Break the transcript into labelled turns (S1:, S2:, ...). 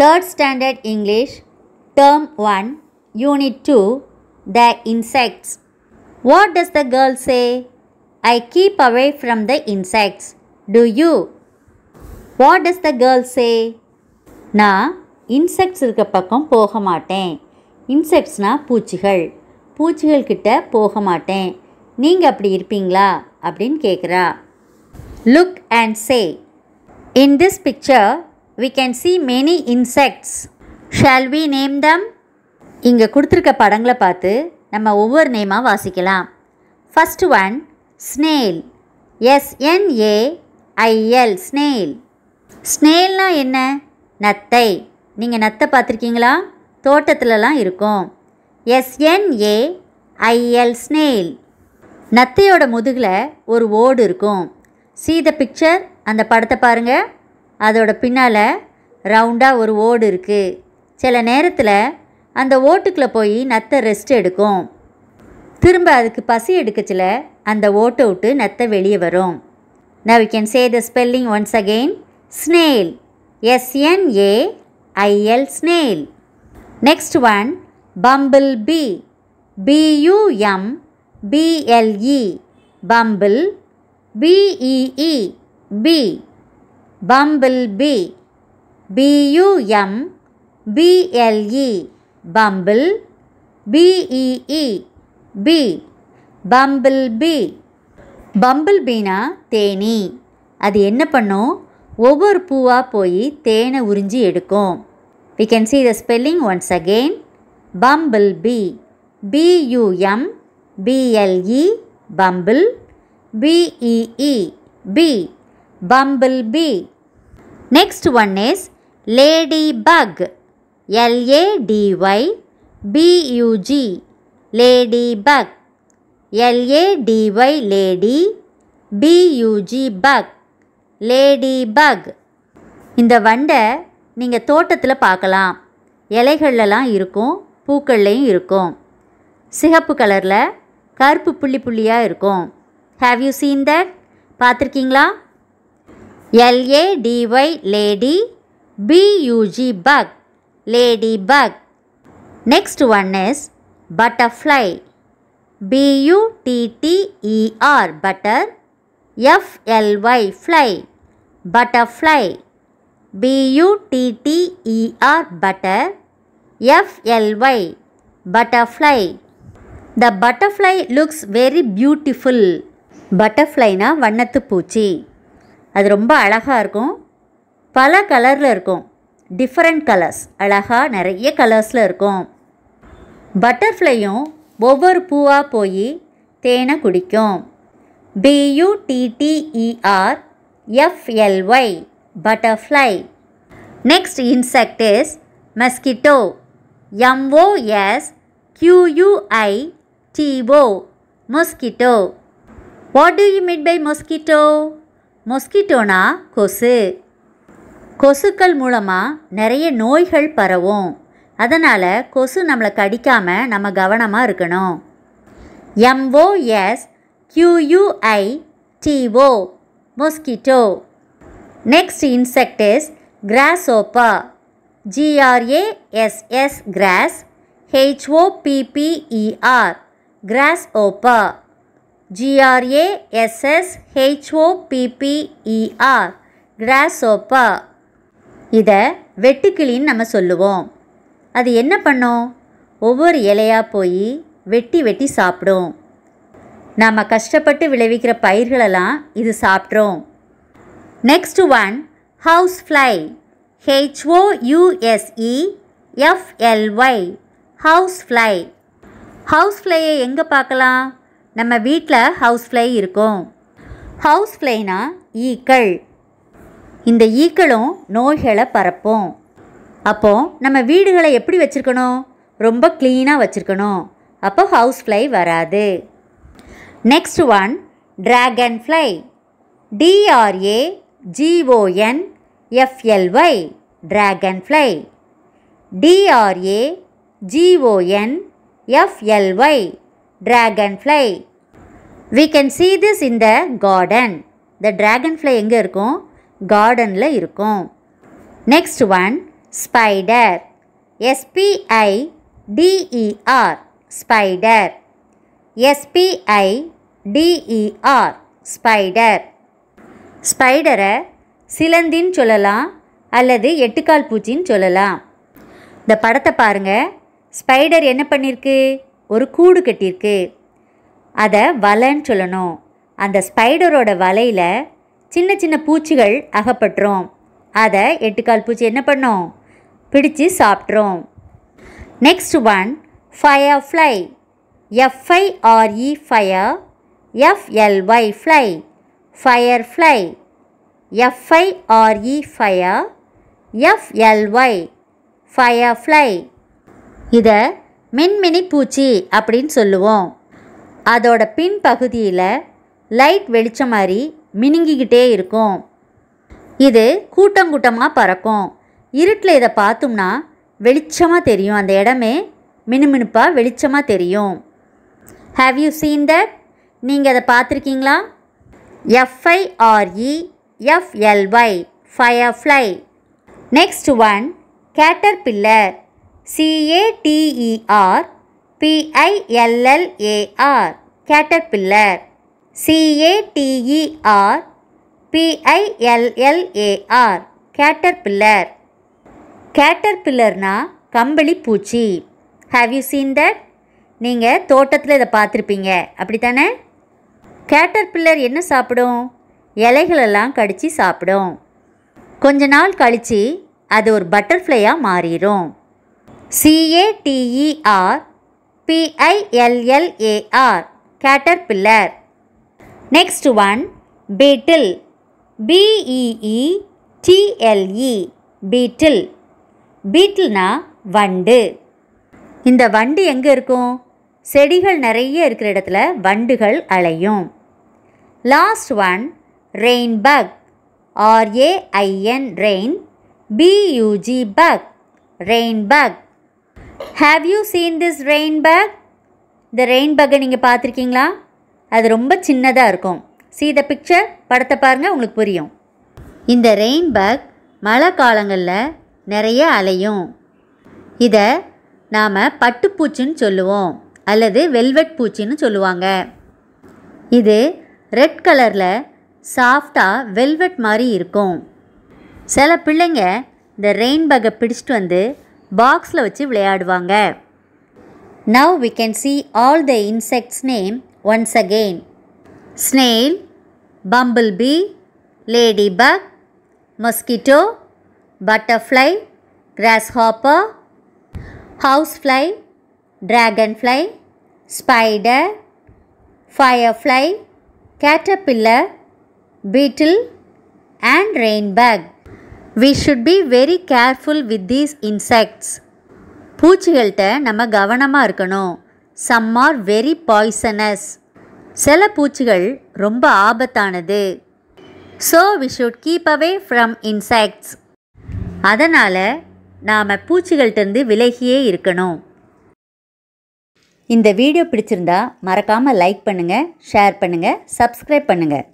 S1: Third Standard English, Term 1, Unit 2, The Insects. What does the girl say? I keep away from the insects. Do you? What does the girl say? நான் insects இருக்க பக்கம் போக மாட்டேன் இன்செக்ட்ஸ்னால் பூச்சிகள் பூச்சிகள் கிட்ட போக மாட்டேன் நீங்கள் அப்படி இருப்பீங்களா அப்படின்னு கேட்குறா look and say in this picture we can see many insects shall we name them இங்கே கொடுத்துருக்க படங்களை பார்த்து நம்ம ஒவ்வொரு நேமாக வாசிக்கலாம் first one snail S N A I L snail ஸ்னேல்னால் என்ன நத்தை நீங்கள் நத்தை பார்த்துருக்கீங்களா தோட்டத்துலலாம் இருக்கும் எஸ்என்ஏ ஐஎல் ஸ்னேல் நத்தையோட முதுகில் ஒரு ஓடு இருக்கும் சீத த பிக்சர் அந்த படத்தை பாருங்கள் அதோட பின்னால் ரவுண்டாக ஒரு ஓடு இருக்குது சில நேரத்தில் அந்த ஓட்டுக்குள்ளே போய் நத்தை ரெஸ்ட் எடுக்கும் திரும்ப அதுக்கு பசி எடுக்கச்சில் அந்த ஓட்டை விட்டு நத்தை வெளியே வரும் now we can say the spelling once again snail S N A I L snail next one bumble bee B U M B L E bumble B E E bee bumble bee B U M B L E bumble B E E bee bumble bee bumble பீனா தேனி அது என்ன பண்ணும் ஒவ்வொரு பூவாக போய் தேனை உறிஞ்சி எடுக்கும் we can see the spelling once again bumble bee B U M B L E bumble B E E bee bumble bee next one is lady bug L A D Y B U G lady bug L A D Y lady B U G bug lady bug இந்த வண்டை நீங்கள் தோட்டத்தில் பார்க்கலாம் இலைகள்லாம் இருக்கும் பூக்கள்லேயும் இருக்கும் சிகப்பு கலரில் கருப்பு புள்ளி புள்ளியாக இருக்கும் ஹாவ் யூ சீன் தட் பார்த்துருக்கீங்களா L-A-D-Y lady B-U-G bug lady bug. Next one is butterfly B-U-T-T-E-R butter F-L-Y fly butterfly B-U-T-T-E-R butter F-L-Y butterfly. The butterfly looks very beautiful. na vannathu ಪೂಚಿ அது ரொம்ப அழகாக இருக்கும் பல கலரில் இருக்கும் டிஃப்ரெண்ட் கலர்ஸ் அழகாக நிறைய கலர்ஸில் இருக்கும் பட்டர்ஃப்ளையும் ஒவ்வொரு பூவாக போய் தேனை குடிக்கும் B U T T E R F L Y butterfly next insect is mosquito M O S Q U I T O mosquito what do you mean by mosquito மொஸ்கிட்டோனா கொசு கொசுக்கள் மூலமாக நிறைய நோய்கள் பரவும் அதனால் கொசு நம்மளை கடிக்காமல் நம்ம கவனமாக இருக்கணும் MoS Q U I T O mosquito next இன்செக்டிஸ் is கிராஸோப்பா ஜிஆர்ஏஎஸ்எஸ் cross ஹெச்ஓபிபிஇஆர் cross ஓப்பா ஜிஆர்ஏஎஸ்எஸ்ஹெச்ஓபிபிஇஆர் கிராஸோப்பா இதை வெட்டுக்கிளின்னு நம்ம சொல்லுவோம் அது என்ன பண்ணும் ஒவ்வொரு இலையாக போய் வெட்டி வெட்டி சாப்பிடும் நாம் கஷ்டப்பட்டு விளைவிக்கிற பயிர்களெல்லாம் இது சாப்பிட்றோம் next one house fly H O U S E F L Y house fly house ஃப்ளையை எங்கே பார்க்கலாம் நம்ம வீட்டில் ஹவுஸ் ஃப்ளை இருக்கும் ஹவுஸ் ஃப்ளைனா ஈக்கள் இந்த ஈக்களும் நோய்களை பரப்போம் அப்போது நம்ம வீடுகளை எப்படி வச்சுருக்கணும் ரொம்ப க்ளீனாக வச்சுருக்கணும் அப்போ ஹவுஸ் ஃப்ளை வராது next one dragon fly D R A G O N F L Y dragon fly D R A G O N F L Y dragon fly we can see this in the garden the dragon fly எங்கே இருக்கும் கார்டனில் இருக்கும் next one spider S P I D E R spider S P I D E R spider ஸ்பைடரை சிலந்தின்னு சொல்லலாம் அல்லது எட்டுக்கால் பூச்சின்னு சொல்லலாம் இந்த படத்தை பாருங்கள் ஸ்பைடர் என்ன பண்ணியிருக்கு ஒரு கூடு கட்டியிருக்கு அதை வலைன்னு சொல்லணும் அந்த ஸ்பைடரோட வலையில் சின்ன சின்ன பூச்சிகள் அகப்பட்டுரும் அதை எட்டுக்கால் பூச்சி என்ன பண்ணும் பிடிச்சு சாப்பிட்றோம் next one fire fly F I R E fire F L Y fly fire fly F I R E fire F L Y fire fly இதை மின்மினி பூச்சி அப்படின்னு சொல்லுவோம் அதோட பின்பகுதியில் லைட் வெளிச்சம் மாதிரி மினுங்கிக்கிட்டே இருக்கும் இது கூட்டங்கூட்டமாக பறக்கும் இருட்டில் இதை பார்த்தோம்னா வெளிச்சமாக தெரியும் அந்த இடமே மினுமினுப்பாக வெளிச்சமாக தெரியும் ஹாவ் யூ சீன் தட் நீங்கள் அதை பார்த்துருக்கீங்களா F I R E F L Y fly next one caterpillar C A T E R P I L L A R caterpillar C A T E R P I L L A R caterpillar கேட்டர்பில்லர்னா கம்பளி பூச்சி ஹாவ் யூ சீன் தட் நீங்கள் தோட்டத்தில் இதை பார்த்துருப்பீங்க அப்படி தானே கேட்டர்பில்லர் என்ன சாப்பிடும் இலைகளெல்லாம் கடித்து சாப்பிடும் கொஞ்ச நாள் கழித்து அது ஒரு பட்டர்ஃப்ளையாக மாறிடும் சிஏடிஇஆர் பிஐஎல்எல்ஏஆர் caterpillar. Next one, beetle. B E E T L E beetle. பீட்டில்னா வண்டு இந்த வண்டு எங்கே இருக்கும் செடிகள் நிறைய இருக்கிற இடத்துல வண்டுகள் அலையும் last one rain bug R A I N rain B U G bug rain bug have you seen this rain bug இந்த ரெயின் பேக்கை நீங்கள் பார்த்துருக்கீங்களா அது ரொம்ப சின்னதாக இருக்கும் சீ த பிக்சர் படத்தை பாருங்கள் உங்களுக்கு புரியும் இந்த ரெயின் பேக் மழை காலங்களில் நிறைய அலையும் இதை நாம் பட்டுப்பூச்சின்னு சொல்லுவோம் அல்லது வெல்வெட் பூச்சின்னு சொல்லுவாங்க இது ரெட் கலரில் சாஃப்டாக வெல்வெட் மாதிரி இருக்கும் சில பிள்ளைங்க இந்த ரெயின் பேக்கை பிடிச்சிட்டு வந்து பாக்ஸில் வச்சு விளையாடுவாங்க now we can see all the insects name once again snail bumble bee lady bug mosquito butterfly grasshopper housefly dragonfly spider firefly caterpillar beetle and rain bug we should be very careful with these insects பூச்சிகள்கிட்ட நம்ம கவனமாக இருக்கணும் some are very poisonous சில பூச்சிகள் ரொம்ப ஆபத்தானது so we should keep away from insects அதனால் நாம் பூச்சிகள்கிட்டருந்து விலகியே இருக்கணும் இந்த வீடியோ பிடிச்சிருந்தா மறக்காமல் லைக் பண்ணுங்கள் ஷேர் பண்ணுங்கள் சப்ஸ்கிரைப் பண்ணுங்கள்